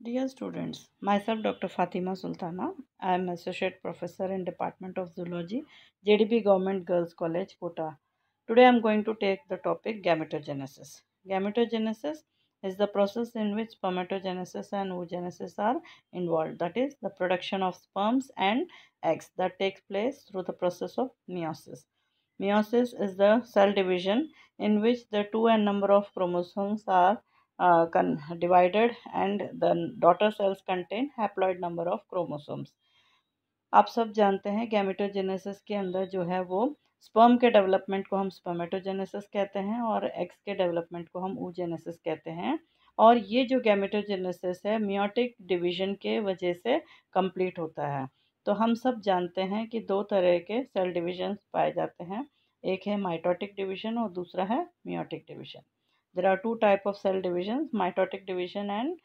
Dear students, myself Dr. Fatima Sultana. I am Associate Professor in Department of Zoology, JDB Government Girls College, Kota. Today I am going to take the topic gametogenesis. Gametogenesis is the process in which spermatogenesis and oogenesis are involved. That is the production of sperms and eggs that takes place through the process of meiosis. Meiosis is the cell division in which the two and number of chromosomes are कन uh, divided and the daughter cells contain haploid number of chromosomes आप सब जानते हैं gametogenesis के अंदर जो है वो स्पर्म के डेवलपमेंट को हम स्पर्मेटोजेनेसिस कहते हैं और एक्स के डेवलपमेंट को हम ऊजेनेसिस कहते हैं और ये जो गैमेटोजेनेसिस है मियोटिक डिवीजन के वजह से कंप्लीट होता है तो हम सब जानते हैं कि दो तरह के सेल डिवीजन पाए जाते हैं एक है माइटोटिक डिवीजन और दूसरा है meiotic division there are two type of cell divisions mitotic division and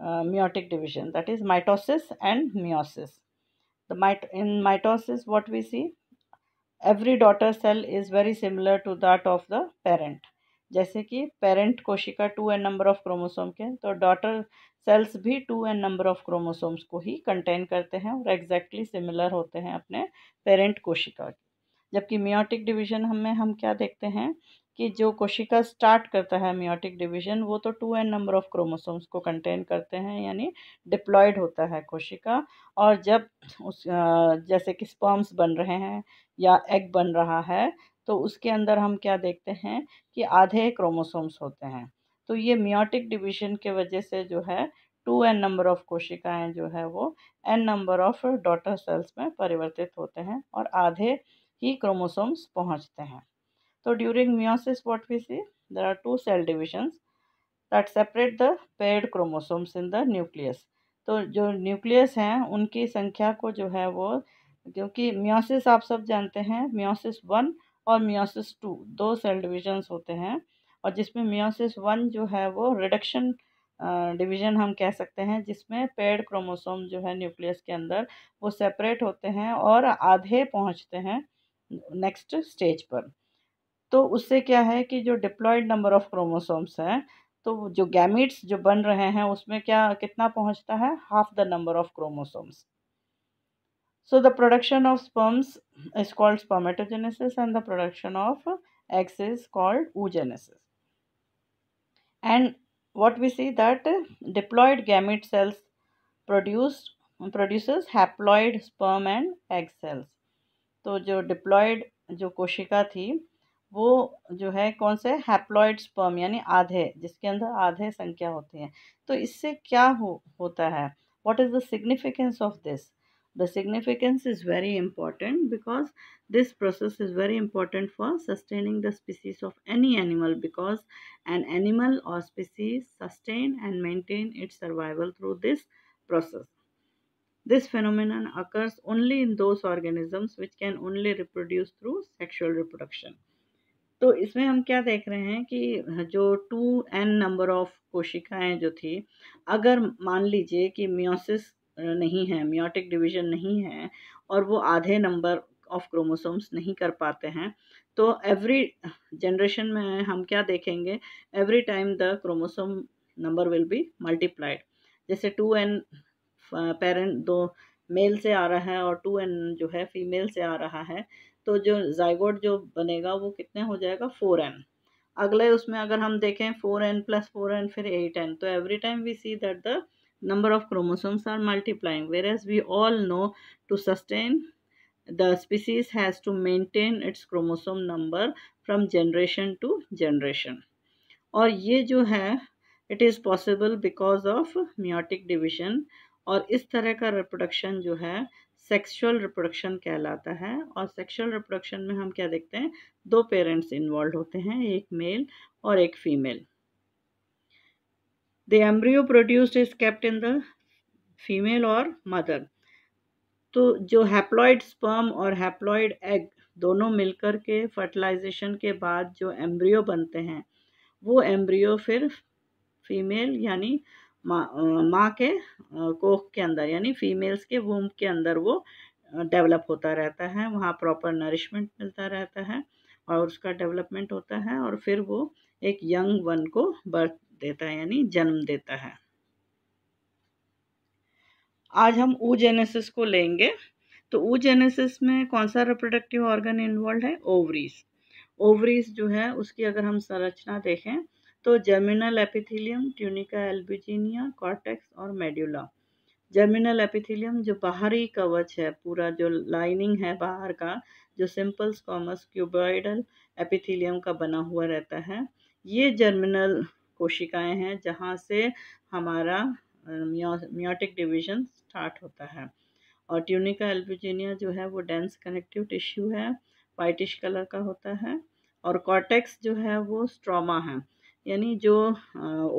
uh, meiotic division that is mitosis and meiosis the mit in mitosis what we see every daughter cell is very similar to that of the parent जैसे कि parent कोशिका two N number of chromosome के तो daughter cells भी two N number of chromosomes को ही contain करते हैं और एग्जैक्टली exactly सिमिलर होते हैं अपने पेरेंट कोशिका के जबकि मियोटिक डिवीजन हमें हम क्या देखते हैं कि जो कोशिका स्टार्ट करता है मियोटिक डिवीजन वो तो two N number of chromosomes को कंटेन करते हैं यानी डिप्लॉयड होता है कोशिका और जब उस जैसे कि स्पर्म्स बन रहे हैं या एग बन रहा है तो उसके अंदर हम क्या देखते हैं कि आधे क्रोमोसोम्स होते हैं तो ये मियोटिक डिवीजन के वजह से जो है टू एन नंबर ऑफ कोशिकाएँ जो है वो N number of daughter cells में परिवर्तित होते हैं और आधे ही क्रोमोसोम्स पहुँचते हैं So तो during meiosis what we see? There are two cell divisions that separate the paired chromosomes in the nucleus. तो जो न्यूक्लियस हैं उनकी संख्या को जो है वो क्योंकि म्योसिस आप सब जानते हैं म्योसिस वन और म्योसिस टू दो सेल डिविजन्स होते हैं और जिसमें म्योसिस वन जो है वो रिडक्शन डिवीजन हम कह सकते हैं जिसमें पेड क्रोमोसोम जो है न्यूक्लियस के अंदर वो सेपरेट होते हैं और आधे पहुंचते हैं नेक्स्ट स्टेज पर तो उससे क्या है कि जो डिप्लॉयड नंबर ऑफ क्रोमोसोम्स हैं तो जो गैमिट्स जो बन रहे हैं उसमें क्या कितना पहुंचता है half the number of chromosomes so the production of sperms is called spermatogenesis and the production of eggs is called oogenesis and what we see that diploid gamete cells produce produce haploid sperm and egg cells तो जो diploid जो कोशिका थी वो जो है कौन से हैप्लॉयड स्पर्म यानी आधे जिसके अंदर आधे संख्या होती है तो इससे क्या हो होता है what is the significance of this the significance is very important because this process is very important for sustaining the species of any animal because an animal और species sustain and maintain its survival through this process this phenomenon occurs only in those organisms which can only reproduce through sexual reproduction तो इसमें हम क्या देख रहे हैं कि हाँ, जो टू एन नंबर ऑफ कोशिकाएं जो थी अगर मान लीजिए कि म्योसिस नहीं है म्योटिक डिवीजन नहीं है और वो आधे नंबर ऑफ क्रोमोसोम्स नहीं कर पाते हैं तो एवरी जनरेशन में हम क्या देखेंगे every time the chromosome number will be multiplied जैसे टू एन पेरेंट दो मेल से आ रहा है और टू एन जो है फीमेल से आ रहा है तो जो जायगोड जो बनेगा वो कितने हो जाएगा फोर एन अगले उसमें अगर हम देखें four N plus four N फिर एट एन तो every time we see that the number of chromosomes are multiplying whereas we all know to sustain the species has to maintain its chromosome number from generation to generation और ये जो है it is possible because of meiotic division और इस तरह का reproduction जो है सेक्सुअल रिप्रोडक्शन कहलाता है और सेक्सुअल रिप्रोडक्शन में हम क्या देखते हैं दो पेरेंट्स इन्वॉल्व होते हैं एक मेल और एक female the embryo produced is kept in the female और मदर तो जो हैप्लॉयड स्पर्म और हैप्लॉयड एग दोनों मिलकर के फर्टिलाइजेशन के बाद जो एम्ब्रियो बनते हैं वो एम्ब्रियो फिर फीमेल यानी माँ के कोख के अंदर यानी फीमेल्स के वूम के अंदर वो डेवलप होता रहता है वहाँ प्रॉपर नरिशमेंट मिलता रहता है और उसका डेवलपमेंट होता है और फिर वो एक यंग वन को बर्थ देता है यानी जन्म देता है आज हम ऊजेनेसिस को लेंगे तो ऊजेनेसिस में कौन सा रिप्रोडक्टिव ऑर्गन इन्वॉल्व है ओवरीज ओवरीज जो है उसकी अगर हम संरचना देखें तो germinal epithelium tunica albuginea cortex और मेड्यूला जर्मिनल एपिथेलियम जो बाहरी कवच है पूरा जो लाइनिंग है बाहर का जो सिंपल स्कॉमस क्यूबॉइडल एपिथेलियम का बना हुआ रहता है ये जर्मिनल कोशिकाएं हैं जहाँ से हमारा म्योटिक डिवीजन स्टार्ट होता है और ट्यूनिका एल्बिजीनिया जो है वो डेंस कनेक्टिव टिश्यू है वाइटिश कलर का होता है और कॉर्टेक्स जो है वो स्ट्रोमा है यानी जो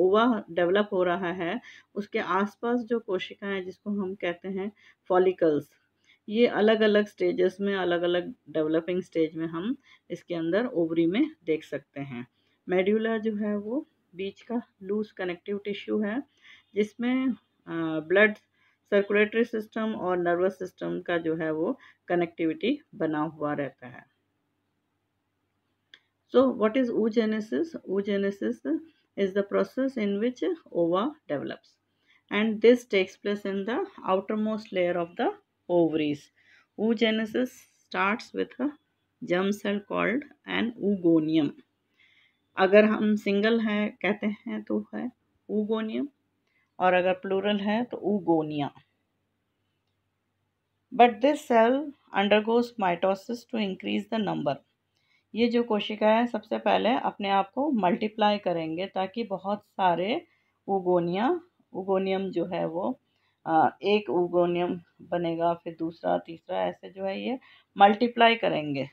ओवा डेवलप हो रहा है उसके आसपास जो कोशिकाएं जिसको हम कहते हैं फॉलिकल्स ये अलग अलग स्टेजेस में अलग अलग डेवलपिंग स्टेज में हम इसके अंदर ओवरी में देख सकते हैं मेड्यूला जो है वो बीच का लूज कनेक्टिव टिश्यू है जिसमें ब्लड सर्कुलेटरी सिस्टम और नर्वस सिस्टम का जो है वो कनेक्टिविटी बना हुआ रहता है So what is oogenesis? Oogenesis is the process in which ova develops and this takes place in the outermost layer of the ovaries. Oogenesis starts with a germ cell called an oogonium. अगर हम single है कहते हैं तो है oogonium और अगर plural है तो oogonia but this cell undergoes mitosis to increase the number ये जो कोशिकाएं सबसे पहले अपने आप को मल्टीप्लाई करेंगे ताकि बहुत सारे उगोनिया उगोनियम जो है वो एक उगोनियम बनेगा फिर दूसरा तीसरा ऐसे जो है ये मल्टीप्लाई करेंगे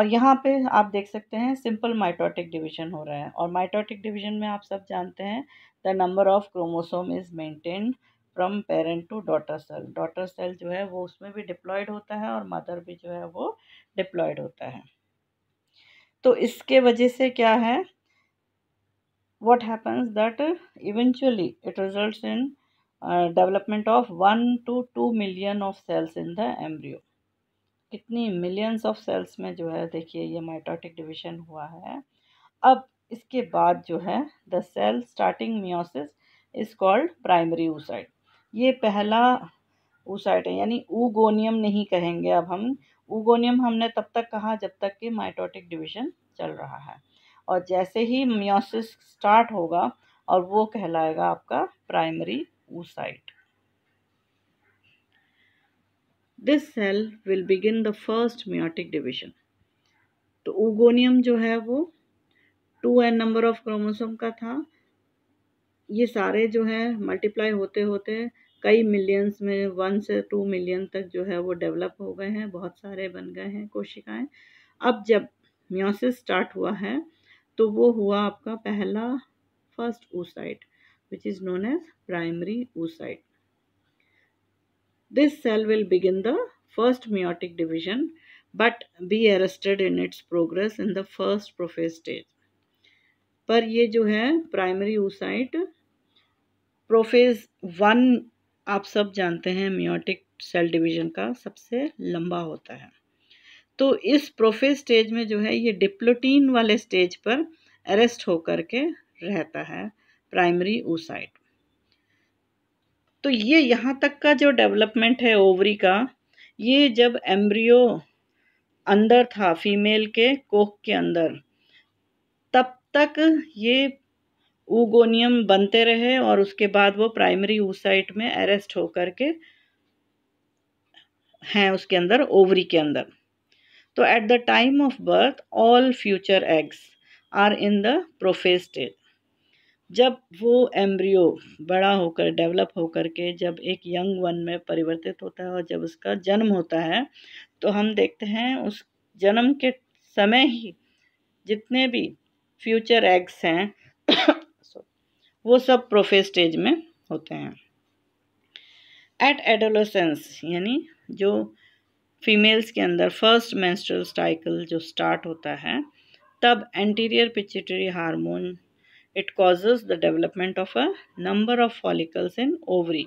और यहाँ पे आप देख सकते हैं सिंपल माइटोटिक डिवीजन हो रहा है और माइटोटिक डिवीजन में आप सब जानते हैं the number of chromosome is maintain from parent to daughter cell daughter cell जो है वो उसमें भी डिप्लॉयड होता है और मदर भी जो है वो डिप्लॉयड होता है तो इसके वजह से क्या है what happens that eventually it result in development of one two two million of cells in the embryo कितनी मिलियंस ऑफ सेल्स में जो है देखिए ये माइटोटिक डिविजन हुआ है अब इसके बाद जो है the cell starting meiosis is called primary oocyte ये पहला ऊसाइड है यानी ऊगोनियम नहीं कहेंगे अब हम उगोनियम हमने तब तक कहा जब तक कि माइटोटिक डिवीजन चल रहा है और जैसे ही म्योसिस स्टार्ट होगा और वो कहलाएगा आपका primary oocyte this cell will begin the first meiotic division तो उगोनियम जो है वो two N number of chromosome का था ये सारे जो है मल्टीप्लाई होते होते कई मिलियंस में वन से टू मिलियन तक जो है वो डेवलप हो गए हैं बहुत सारे बन गए हैं कोशिकाएं अब जब म्योसिस स्टार्ट हुआ है तो वो हुआ आपका पहला first oocyte which is known as primary oocyte this cell will begin the first meiotic division but be arrested in its progress in the first prophase stage पर ये जो है प्राइमरी ऊसाइट प्रोफेज वन आप सब जानते हैं meiotic cell division का सबसे लंबा होता है तो इस प्रोफेज स्टेज में जो है ये डिप्लोटीन वाले स्टेज पर अरेस्ट होकर के रहता है प्राइमरी ऊसाइट तो ये यहाँ तक का जो डेवलपमेंट है ओवरी का ये जब एम्ब्रियो अंदर था फीमेल के कोख के अंदर तब तक ये ऊगोनियम बनते रहे और उसके बाद वो प्राइमरी ऊसाइट में अरेस्ट होकर के हैं उसके अंदर ओवरी के अंदर तो at the time of birth all future eggs are in the prophase stage जब वो एम्ब्रियो बड़ा होकर डेवलप होकर के जब एक यंग वन में परिवर्तित होता है और जब उसका जन्म होता है तो हम देखते हैं उस जन्म के समय ही जितने भी फ्यूचर एग्स हैं वो सब प्रोफेस स्टेज में होते हैं एट एडोलोसेंस यानी जो फीमेल्स के अंदर फर्स्ट मैंस्ट्रल साइकिल जो स्टार्ट होता है तब anterior pituitary hormone it causes the development of a number of follicles in ovary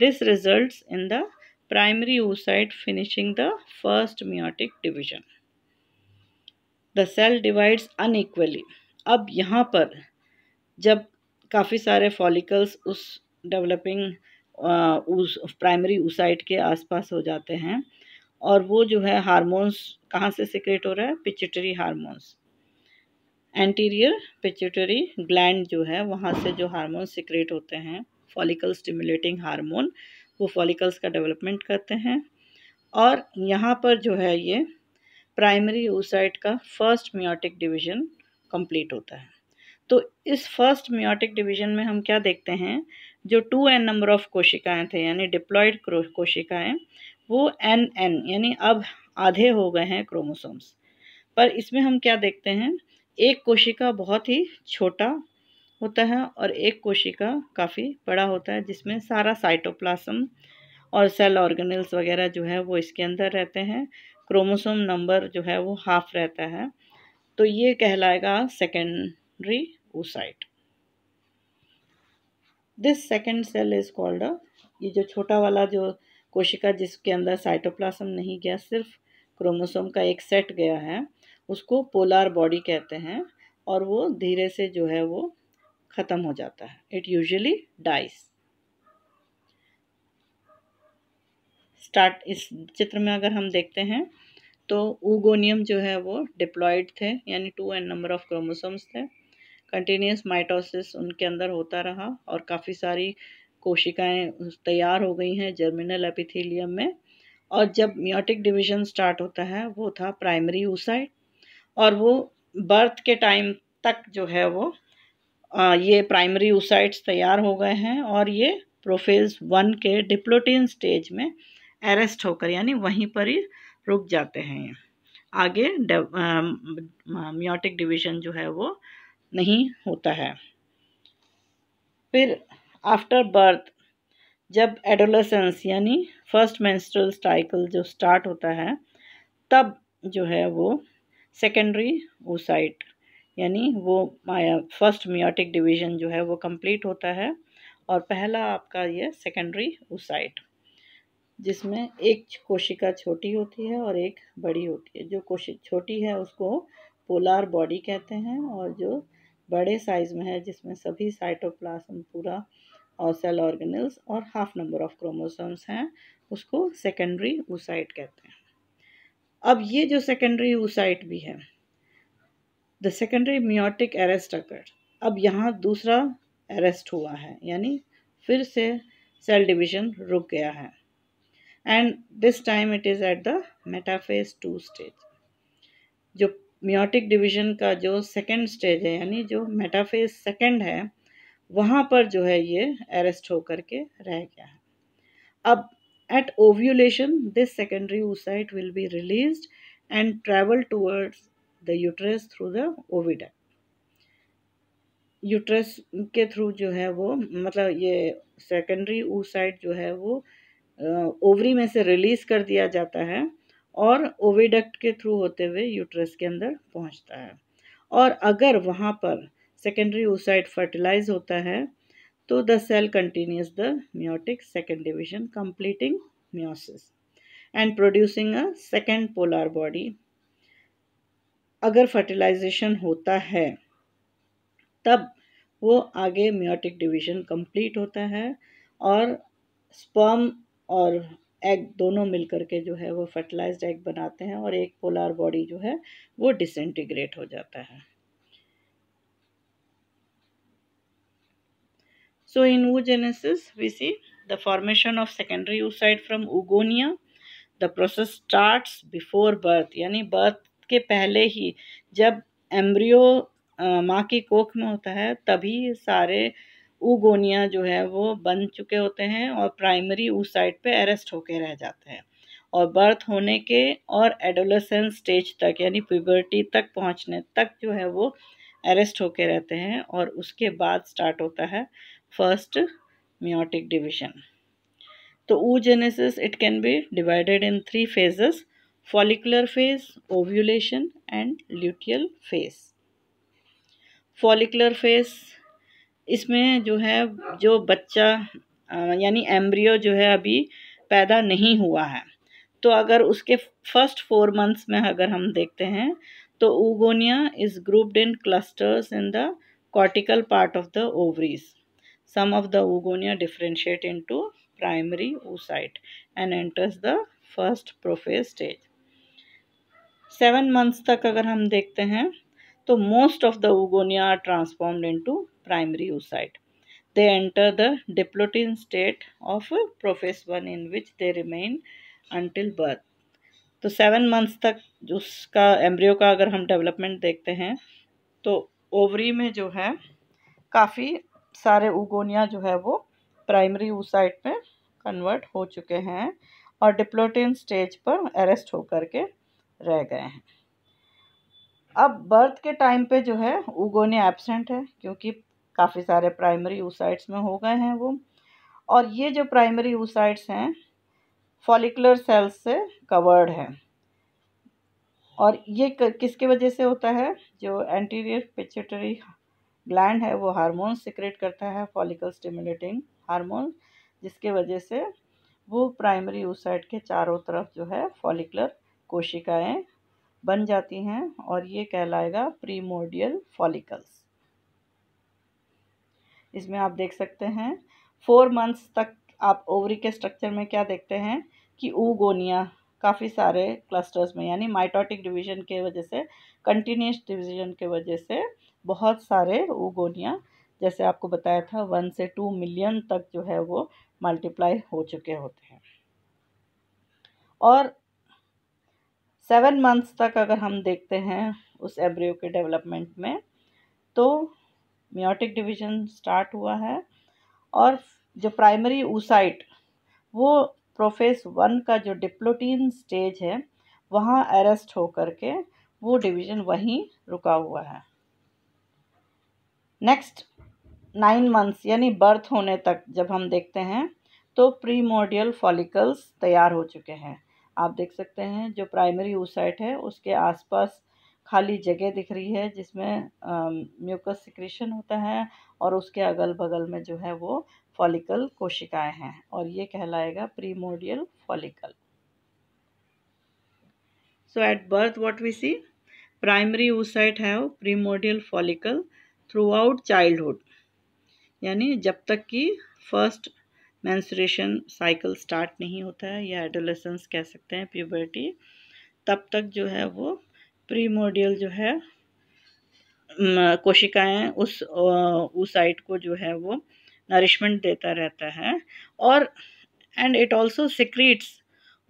this result in the primary oocyte finishing the first meiotic division the cell divides unequally अब यहाँ पर जब काफ़ी सारे फॉलिकल्स उस डेवलपिंग उस primary oocyte के आसपास हो जाते हैं और वो जो है हार्मोन्स कहाँ से सिक्रेट हो रहा है pituitary hormones anterior pituitary gland जो है वहाँ से जो हार्मोन सिक्रेट होते हैं फॉलिकल स्टिमुलेटिंग हार्मोन वो फॉलिकल्स का डेवलपमेंट करते हैं और यहाँ पर जो है ये प्राइमरी ऊसाइट का फर्स्ट मियोटिक डिवीजन कंप्लीट होता है तो इस फर्स्ट मियोटिक डिवीजन में हम क्या देखते हैं जो टू एन नंबर ऑफ कोशिकाएं थे यानी डिप्लॉयड कोशिकाएं वो एन एन यानी अब आधे हो गए हैं क्रोमोसोम्स पर इसमें हम क्या देखते हैं एक कोशिका बहुत ही छोटा होता है और एक कोशिका काफ़ी बड़ा होता है जिसमें सारा साइटोप्लाज्म और सेल ऑर्गेनल्स वगैरह जो है वो इसके अंदर रहते हैं क्रोमोसोम नंबर जो है वो हाफ रहता है तो ये कहलाएगा secondary oocyte this second cell is called a ये जो छोटा वाला जो कोशिका जिसके अंदर साइटोप्लाज्म नहीं गया सिर्फ क्रोमोसोम का एक सेट गया है उसको पोलार बॉडी कहते हैं और वो धीरे से जो है वो ख़त्म हो जाता है इट यूजली डाइस स्टार्ट इस चित्र में अगर हम देखते हैं तो ऊगोनियम जो है वो डिप्लॉयड थे यानी two N number of chromosomes थे कंटिन्यूस माइटोसिस उनके अंदर होता रहा और काफ़ी सारी कोशिकाएं तैयार हो गई हैं जर्मिनल एपिथेलियम में और जब म्योटिक डिवीजन स्टार्ट होता है वो था प्राइमरी ऊसाइड और वो बर्थ के टाइम तक जो है वो आ, ये प्राइमरी ऊसाइड्स तैयार हो गए हैं और ये प्रोफेज वन के डिप्लोटीन स्टेज में अरेस्ट होकर यानी वहीं पर ही रुक जाते हैं आगे म्योटिक डिवीजन जो है वो नहीं होता है फिर आफ्टर बर्थ जब एडोलसेंस यानी फर्स्ट मेंस्ट्रुअल साइकिल जो स्टार्ट होता है तब जो है वो सेकेंडरी ओसाइट यानी वो माया फर्स्ट मियोटिक डिवीजन जो है वो कंप्लीट होता है और पहला आपका ये सेकेंडरी ओसाइट जिसमें एक कोशिका छोटी होती है और एक बड़ी होती है जो कोशिका छोटी है उसको पोलार बॉडी कहते हैं और जो बड़े साइज में है जिसमें सभी साइटोप्लाज्म पूरा और सेल ऑर्गेनल्स और हाफ नंबर ऑफ क्रोमोसोम्स हैं उसको सेकेंडरी ऊसाइट कहते हैं अब ये जो सेकेंडरी ऊसाइट भी है the secondary meiotic arrest occur अब यहाँ दूसरा अरेस्ट हुआ है यानी फिर से सेल डिवीजन रुक गया है and this time it is at the metaphase two stage जो मियोटिक डिवीजन का जो सेकेंड स्टेज है यानी जो मेटाफेज सेकेंड है वहाँ पर जो है ये अरेस्ट होकर के रह गया है अब at ovulation this secondary oocyte will be release and travel towards the uterus through the oviduct uterus के थ्रू जो है वो मतलब ये सेकेंडरी ऊसाइट जो है वो ओवरी में से रिलीज़ कर दिया जाता है और ओविडक्ट के थ्रू होते हुए यूट्रस के अंदर पहुंचता है और अगर वहाँ पर सेकेंडरी ओसाइड फर्टिलाइज होता है तो the cell continues the meiotic second division completing meiosis and producing a second polar body अगर फर्टिलाइजेशन होता है तब वो आगे म्योटिक डिवीजन कंप्लीट होता है और स्पर्म और एग दोनों मिलकर के जो है वो फर्टिलाइज एग बनाते हैं और एक पोलार बॉडी जो है वो डिसंटीग्रेट हो जाता है so in oogenesis we see the formation of secondary oocyte from oogonia the process starts before birth यानी बर्थ के पहले ही जब एम्ब्रियो माँ की कोख में होता है तभी सारे गोनिया जो है वो बन चुके होते हैं और प्राइमरी उस साइड पे अरेस्ट होके रह जाते हैं और बर्थ होने के और एडोलसेंस स्टेज तक यानी प्यूबर्टी तक पहुंचने तक जो है वो अरेस्ट होके रहते हैं और उसके बाद स्टार्ट होता है फर्स्ट म्योटिक डिवीजन तो oogenesis it can be divided in three phases follicular phase ovulation and luteal phase follicular phase इसमें जो है जो बच्चा यानी एम्ब्रियो जो है अभी पैदा नहीं हुआ है तो अगर उसके फर्स्ट फोर मंथ्स में अगर हम देखते हैं तो oogonia is grouped in clusters in the part of the ovaries some of the the oogonia into primary oocyte and enters the first prophase stage seven months तक अगर हम देखते हैं तो most of the oogonia are transformed into primary oocyte. They enter the diplotean state of prophase 1 in which they remain until birth. तो seven months तक उसका embryo का अगर हम डेवलपमेंट देखते हैं तो ओवरी में जो है काफ़ी सारे उगोनिया जो है वो प्राइमरी ऊसाइट में कन्वर्ट हो चुके हैं और डिप्लोटिन स्टेज पर अरेस्ट होकर के रह गए हैं अब बर्थ के टाइम पे जो है उगोनिया एबसेंट है क्योंकि काफ़ी सारे प्राइमरी ऊसाइट्स में हो गए हैं वो और ये जो प्राइमरी ऊसाइट्स हैं फॉलिकुलर सेल्स से कवर्ड हैं और ये किसके वजह से होता है जो एंटीरियर पिचटरी ग्लैंड है वो हार्मोन सिक्रेट करता है फॉलिकल स्टिमुलेटिंग हार्मोन जिसके वजह से वो प्राइमरी ऊसाइट के चारों तरफ जो है फॉलिकुलर कोशिकाएं बन जाती हैं और ये कहलाएगा प्रीमोडियल फॉलिकल्स इसमें आप देख सकते हैं फोर मंथ्स तक आप ओवरी के स्ट्रक्चर में क्या देखते हैं कि ऊगोनिया काफ़ी सारे क्लस्टर्स में यानी माइटोटिक डिवीजन के वजह से कंटिन्यूस डिवीजन के वजह से बहुत सारे ऊगोनिया जैसे आपको बताया था वन से टू मिलियन तक जो है वो मल्टीप्लाई हो चुके होते हैं और सेवन मंथ्स तक अगर हम देखते हैं उस एब्रियो के डेवलपमेंट में तो मियोटिक डिवीजन स्टार्ट हुआ है और जो प्राइमरी ऊसाइट वो प्रोफेस वन का जो डिप्लोटीन स्टेज है वहाँ अरेस्ट होकर के वो डिवीज़न वहीं रुका हुआ है नेक्स्ट नाइन मंथ्स यानी बर्थ होने तक जब हम देखते हैं तो प्रीमोडियल फॉलिकल्स तैयार हो चुके हैं आप देख सकते हैं जो प्राइमरी ऊसाइट है उसके आसपास खाली जगह दिख रही है जिसमें म्यूकस सिक्रीशन होता है और उसके अगल बगल में जो है वो फॉलिकल कोशिकाएं हैं और ये कहलाएगा primordial follicle at birth what we see primary oocyte है primordial follicle throughout childhood यानी जब तक कि फर्स्ट मैंसुरेशन साइकिल स्टार्ट नहीं होता है या एडोलेसेंस कह सकते हैं प्यूबर्टी तब तक जो है वो प्रीमोडियल जो है कोशिकाएं उस उस साइट को जो है वो नरिशमेंट देता रहता है और and it also secretes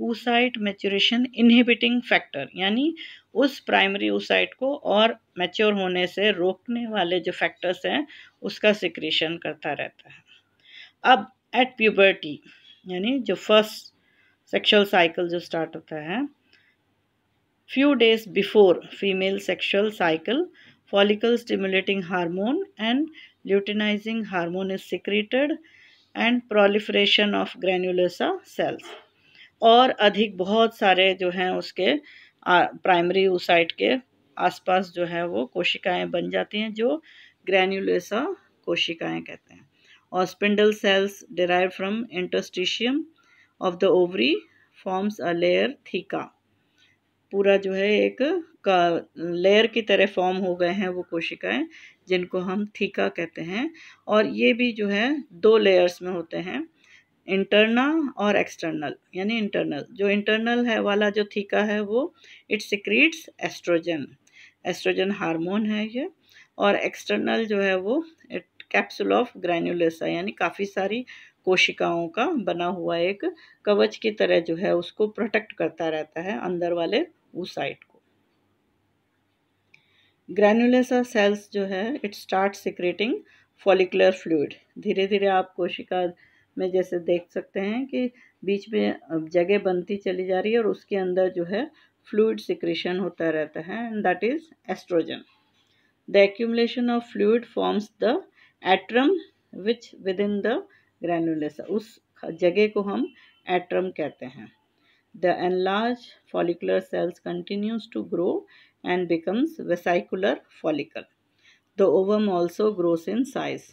oocyte maturation inhibiting factor यानी उस प्राइमरी ऊसाइट को और मैच्योर होने से रोकने वाले जो फैक्टर्स हैं उसका सिक्रीशन करता रहता है अब एट प्यूबर्टी यानी जो फर्स्ट सेक्शुअल साइकिल जो स्टार्ट होता है few days before female sexual cycle, follicle stimulating hormone and luteinizing hormone is secreted and proliferation of granulosa cells. और अधिक बहुत सारे जो हैं उसके प्राइमरी ऊसाइट के आसपास जो है वो कोशिकाएं बन जाती हैं जो ग्रैनुलेसा कोशिकाएं कहते हैं और spindle cells derive from interstitium of the ovary forms a layer theca पूरा जो है एक का लेयर की तरह फॉर्म हो गए हैं वो कोशिकाएं जिनको हम थीका कहते हैं और ये भी जो है दो लेयर्स में होते हैं इंटरना और एक्सटर्नल यानी इंटरनल जो इंटरनल है वाला जो थीका है वो it secretes estrogen estrogen hormone है ये और एक्सटर्नल जो है वो इट कैप्सूल ऑफ ग्रैन्यूलेसा यानी काफ़ी सारी कोशिकाओं का बना हुआ एक कवच की तरह जो है उसको प्रोटेक्ट करता रहता है अंदर वाले साइड को ग्रैनुलेसा सेल्स जो है it start secreting follicular fluid धीरे धीरे आप कोशिका में जैसे देख सकते हैं कि बीच में जगह बनती चली जा रही है और उसके अंदर जो है फ्लूड सिक्रेशन होता रहता है and that is estrogen the accumulation of fluid forms the antrum which within the granulosa उस जगह को हम एट्रम कहते हैं the enlarge follicular cells continues to grow and becomes vesicular follicle the ovum also grows in size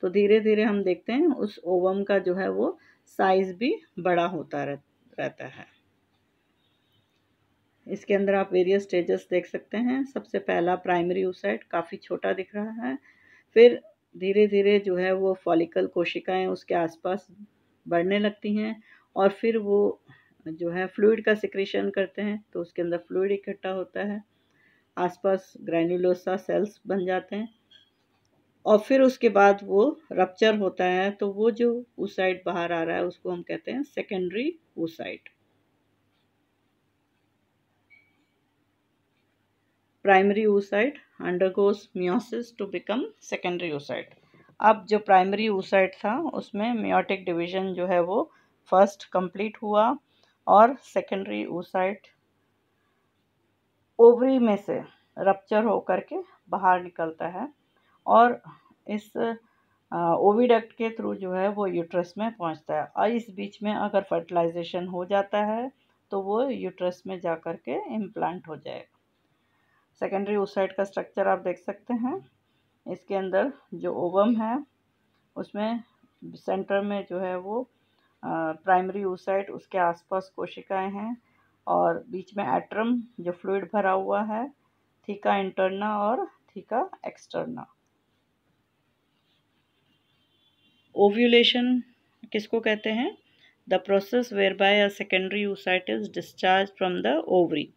तो धीरे धीरे हम देखते हैं उस ओवम का जो है वो साइज भी बड़ा होता रहता है इसके अंदर आप वेरियस स्टेजेस देख सकते हैं सबसे पहला प्राइमरी ओसाइट काफ़ी छोटा दिख रहा है फिर धीरे धीरे जो है वो फॉलिकल कोशिकाएं उसके आसपास बढ़ने लगती हैं और फिर वो जो है फ्लूड का सिक्रेशन करते हैं तो उसके अंदर फ्लूड इकट्ठा होता है आसपास ग्रैनुलोसा सेल्स बन जाते हैं और फिर उसके बाद वो रप्चर होता है तो वो जो उसाइड बाहर आ रहा है उसको हम कहते हैं secondary oocyte primary oocyte undergoes meiosis to become secondary oocyte अब जो प्राइमरी oocyte था उसमें meiotic division जो है वो फर्स्ट कंप्लीट हुआ और सेकेंडरी oocyte ओवरी में से रप्चर होकर के बाहर निकलता है और इस ओविडक्ट के थ्रू जो है वो यूट्रस में पहुंचता है और इस बीच में अगर फर्टिलाइजेशन हो जाता है तो वो यूट्रस में जा कर के इम्प्लांट हो जाएगा सेकेंडरी उस का स्ट्रक्चर आप देख सकते हैं इसके अंदर जो ओवम है उसमें सेंटर में जो है वो प्राइमरी ऊसाइट उसके आसपास कोशिकाएं हैं और बीच में एट्रम जो फ्लूड भरा हुआ है थीका इंटरना और थीका एक्सटर्ना ओव्यूलेशन किसको कहते हैं the process whereby a secondary oocyte is discharge from the ovary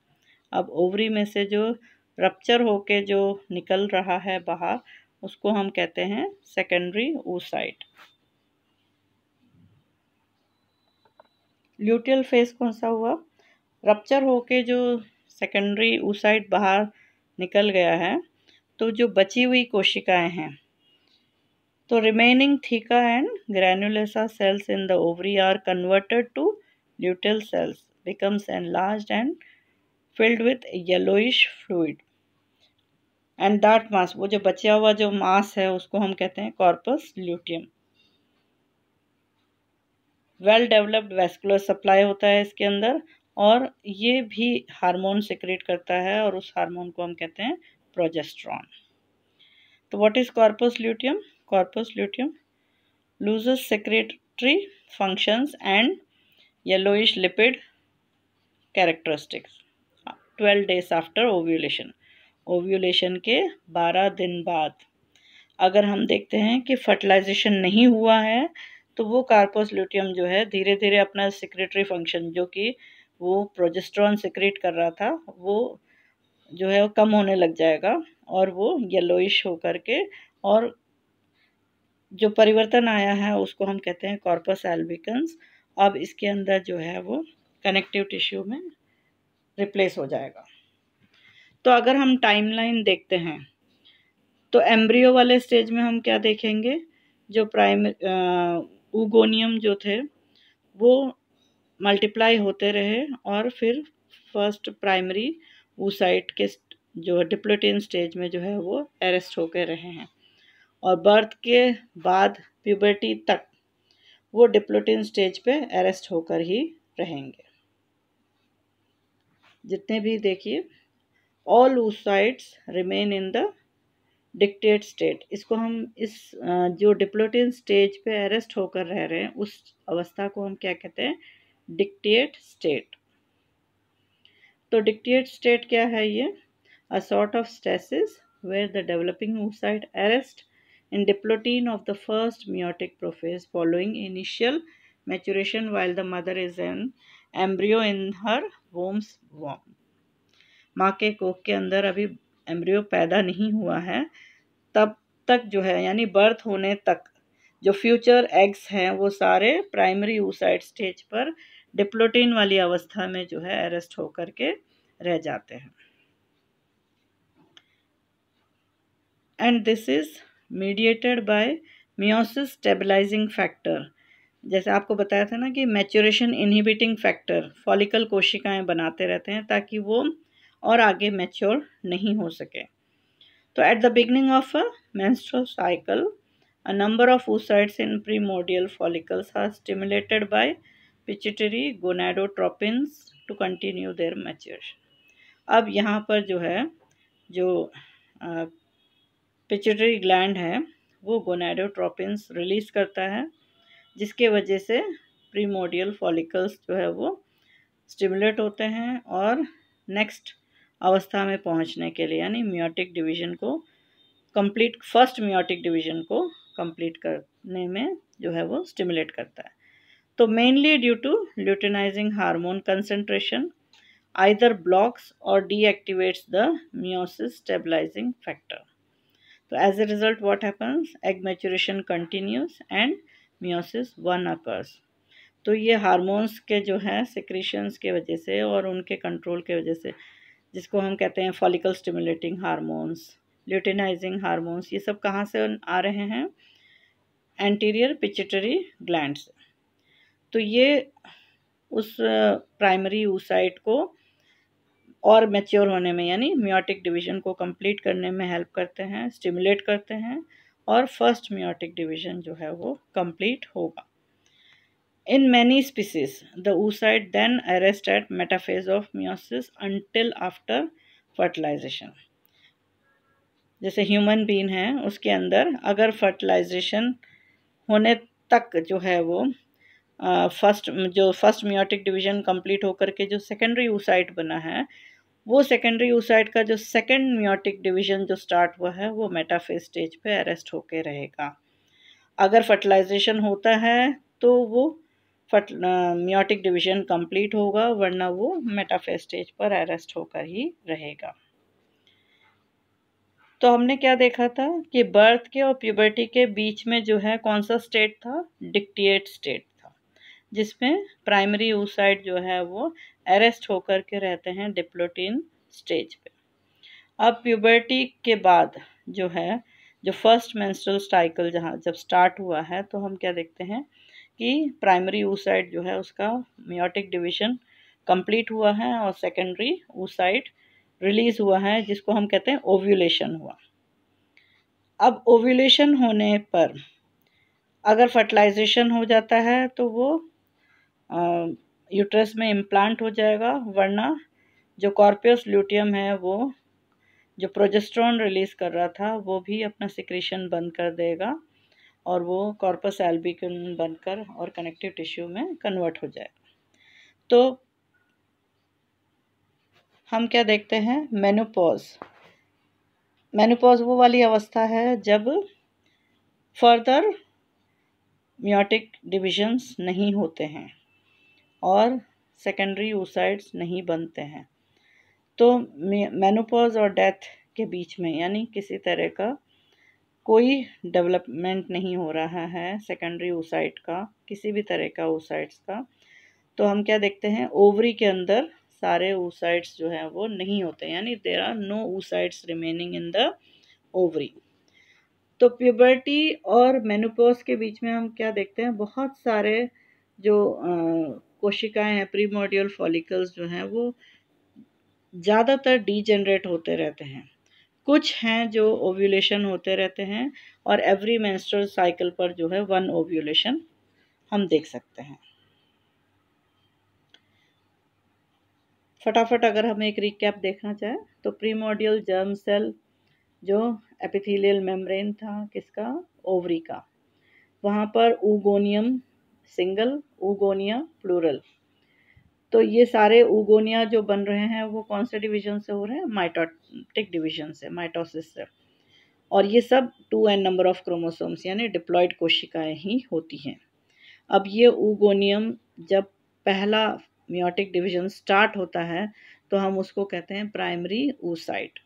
अब ओवरी में से जो रप्चर होके जो निकल रहा है बाहर उसको हम कहते हैं सेकेंडरी ऊसाइट ल्यूटियल फेस कौन सा हुआ रप्चर होके जो सेकेंडरी ऊसाइट बाहर निकल गया है तो जो बची हुई कोशिकाएं हैं तो remaining theca and granulosa cells in the ovary are converted to luteal cells becomes and large and filled with yellowish fluid and dart mass वो जो बचा हुआ जो मास है उसको हम कहते हैं corpus luteum well developed vascular supply होता है इसके अंदर और ये भी हार्मोन सिक्रेट करता है और उस हार्मोन को हम कहते हैं प्रोजेस्ट्रॉन तो what is corpus luteum corpus luteum loses secretory functions and yellowish lipid characteristics twelve days after ovulation ovulation के 12 दिन बाद अगर हम देखते हैं कि फर्टिलाइजेशन नहीं हुआ है तो वो कार्पोसल्यूटियम जो है धीरे धीरे अपना सिक्रेटरी फंक्शन जो कि वो प्रोजेस्ट्रॉन सिक्रेट कर रहा था वो जो है कम होने लग जाएगा और वो येलोइश होकर के और जो परिवर्तन आया है उसको हम कहते हैं कॉर्पस एल्बिकन्स अब इसके अंदर जो है वो कनेक्टिव टिश्यू में रिप्लेस हो जाएगा तो अगर हम टाइमलाइन देखते हैं तो एम्ब्रियो वाले स्टेज में हम क्या देखेंगे जो प्राइम उगोनियम जो थे वो मल्टीप्लाई होते रहे और फिर फर्स्ट प्राइमरी ऊसाइट के जो डिप्लोटिन स्टेज में जो है वो अरेस्ट होकर रहे हैं और बर्थ के बाद प्यूबर्टी तक वो डिप्लोटिन स्टेज पे अरेस्ट होकर ही रहेंगे जितने भी देखिए all oocytes remain in the dictyate state इसको हम इस जो डिप्लोटिन स्टेज पे अरेस्ट होकर रह रहे हैं उस अवस्था को हम क्या कहते हैं डिक्टेट स्टेट तो डिक्टेट स्टेट क्या है ये a sort of stasis where the developing oocyte arrest in diplotene of the first meiotic prophase following initial maturation while the mother is an embryo in her womb माँ के कोख के अंदर अभी एम्ब्रियो पैदा नहीं हुआ है तब तक जो है यानी बर्थ होने तक जो फ्यूचर एग्स हैं वो सारे प्राइमरी ऊसाइड स्टेज पर डिप्लोटीन वाली अवस्था में जो है अरेस्ट होकर के रह जाते हैं and this is mediated by meiosis stabilizing factor जैसे आपको बताया था ना कि मैच्योरेशन इनहिबिटिंग फैक्टर फॉलिकल कोशिकाएं बनाते रहते हैं ताकि वो और आगे मैच्योर नहीं हो सके तो at the beginning of a menstrual cycle a number of oocytes in primordial follicles are stimulated by pituitary gonadotropins to continue their mature अब यहाँ पर जो है जो पिचिटरी ग्लैंड है वो गोनाडोट्रोपिन्स रिलीज करता है जिसके वजह से प्रीमोडियल फॉलिकल्स जो है वो स्टिमुलेट होते हैं और नेक्स्ट अवस्था में पहुंचने के लिए यानी म्योटिक डिवीजन को कंप्लीट फर्स्ट म्योटिक डिवीजन को कंप्लीट करने में जो है वो स्टिमुलेट करता है तो mainly due to luteinizing hormone concentration either blocks और deactivates the meiosis stabilizing factor तो as a result what happens egg maturation continues and meiosis one occurs तो ये हार्मोन्स के जो है सिक्रीशंस के वजह से और उनके कंट्रोल के वजह से जिसको हम कहते हैं follicle stimulating hormones luteinizing hormones ये सब कहाँ से आ रहे हैं एंटीरियर पिचिटरी ग्लैंड तो ये उस प्राइमरी ऊसाइट को और मैच्योर होने में यानी म्योटिक डिवीजन को कंप्लीट करने में हेल्प करते हैं स्टिमुलेट करते हैं और फर्स्ट म्योटिक डिवीजन जो है वो कंप्लीट होगा In many species, the oocyte then arrest at metaphase of meiosis until after fertilization. जैसे ह्यूमन बीन है उसके अंदर अगर फर्टिलाइजेशन होने तक जो है वो फर्स्ट जो फर्स्ट मियोटिक डिवीजन कंप्लीट होकर के जो सेकेंडरी ऊसाइट बना है वो सेकेंडरी ऊसाइट का जो सेकेंड मियोटिक डिवीजन जो स्टार्ट हुआ है वो मेटाफेज स्टेज पे अरेस्ट होके रहेगा अगर फर्टिलाइजेशन होता है तो वो फट म्योटिक डिवीजन कंप्लीट होगा वरना वो मेटाफेज स्टेज पर अरेस्ट होकर ही रहेगा तो हमने क्या देखा था कि बर्थ के और प्यूबर्टी के बीच में जो है कौन सा स्टेट था डिक्टिएट स्टेट था जिसमें प्राइमरी ऊसाइड जो है वो अरेस्ट होकर के रहते हैं डिप्लोटीन स्टेज पे अब प्यूबर्टी के बाद जो है जो फर्स्ट मेंस्ट्रुअल साइकिल जहाँ जब स्टार्ट हुआ है तो हम क्या देखते हैं कि प्राइमरी ऊसाइड जो है उसका मियोटिक डिवीजन कंप्लीट हुआ है और सेकेंडरी ऊसाइड रिलीज हुआ है जिसको हम कहते हैं ओव्यूलेशन हुआ अब ओव्यूलेशन होने पर अगर फर्टिलाइजेशन हो जाता है तो वो यूट्रस में इम्प्लांट हो जाएगा वरना जो कॉर्पियस ल्यूटियम है वो जो प्रोजेस्ट्रॉन रिलीज़ कर रहा था वो भी अपना सिक्रेशन बंद कर देगा और वो कॉर्पस एल्बिकन बनकर और कनेक्टिव टिश्यू में कन्वर्ट हो जाएगा तो हम क्या देखते हैं मेनोपॉज मेनोपॉज वो वाली अवस्था है जब फर्दर म्योटिक डिविजन्स नहीं होते हैं और सेकेंडरी ओसाइड्स नहीं बनते हैं तो मेनोपॉज और डेथ के बीच में यानी किसी तरह का कोई डेवलपमेंट नहीं हो रहा है सेकेंडरी ओसाइट का किसी भी तरह का ओसाइट्स का तो हम क्या देखते हैं ओवरी के अंदर सारे ओसाइट्स जो है वो नहीं होते यानी there are no oocytes remaining in the ovary तो प्यूबर्टी और मेनोपोस के बीच में हम क्या देखते हैं बहुत सारे जो कोशिकाएं हैं प्रीमोडियल फॉलिकल्स जो हैं वो ज़्यादातर डीजनरेट होते रहते हैं कुछ हैं जो ओव्यूलेशन होते रहते हैं और एवरी मेंस्ट्रुअल साइकिल पर जो है वन ओव्यूलेशन हम देख सकते हैं फटाफट अगर हम एक रिकैप देखना चाहें तो प्रीमोडियल जर्म सेल जो एपिथेलियल मेम्ब्रेन था किसका ओवरी का वहाँ पर ऊगोनियम सिंगल ऊगोनिया प्लूरल तो ये सारे उगोनिया जो बन रहे हैं वो कौन से डिवीजन से हो रहे हैं माइटोटिक डिवीजन से माइटोसिस से और ये सब two N number of chromosomes यानी डिप्लॉयड कोशिकाएं ही होती हैं अब ये उगोनियम जब पहला म्योटिक डिवीजन स्टार्ट होता है तो हम उसको कहते हैं प्राइमरी ऊसाइट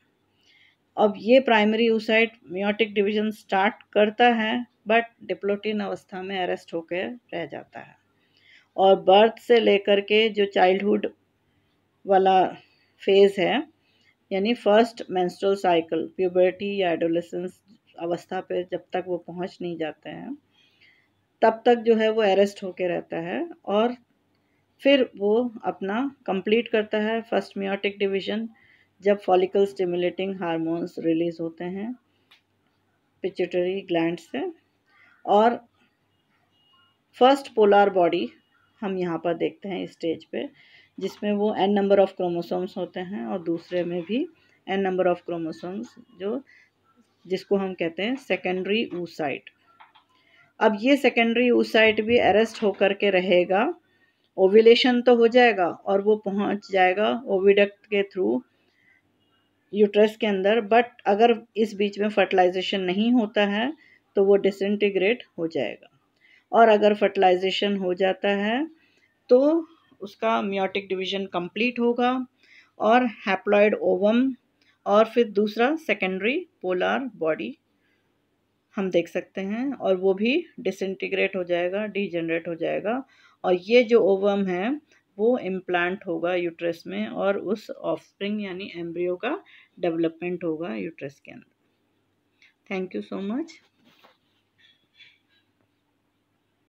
अब ये primary oocyte meiotic division start करता है बट डिप्लोटिन अवस्था में अरेस्ट होकर रह जाता है और बर्थ से लेकर के जो चाइल्डहुड वाला फेज़ है यानी फर्स्ट मेंस्ट्रुअल साइकिल प्यूबर्टी या एडोलेसेंस अवस्था पे जब तक वो पहुंच नहीं जाते हैं तब तक जो है वो अरेस्ट होके रहता है और फिर वो अपना कंप्लीट करता है फर्स्ट मियोटिक डिवीज़न जब फॉलिकल स्टिमुलेटिंग हार्मोन्स रिलीज़ होते हैं पिचुटरी ग्लैंड से और फर्स्ट पोलार बॉडी हम यहाँ पर देखते हैं स्टेज पे जिसमें वो एन नंबर ऑफ़ क्रोमोसोम्स होते हैं और दूसरे में भी एन नंबर ऑफ़ क्रोमोसोम्स जो जिसको हम कहते हैं सेकेंडरी ऊसाइट अब ये सेकेंडरी ऊसाइट भी अरेस्ट होकर के रहेगा ओविलेशन तो हो जाएगा और वो पहुँच जाएगा ओविडक्ट के थ्रू यूट्रस के अंदर बट अगर इस बीच में फर्टिलाइजेशन नहीं होता है तो वो डिसइंटीग्रेट हो जाएगा और अगर फर्टिलाइजेशन हो जाता है तो उसका म्योटिक डिवीजन कंप्लीट होगा और हैप्लॉयड ओवम और फिर दूसरा सेकेंडरी पोलार बॉडी हम देख सकते हैं और वो भी डिसइंटीग्रेट हो जाएगा डिजनरेट हो जाएगा और ये जो ओवम है वो इम्प्लांट होगा यूट्रस में और उस ऑफस्प्रिंग यानी एम्ब्रियो का डेवलपमेंट होगा यूट्रस के अंदर थैंक यू सो मच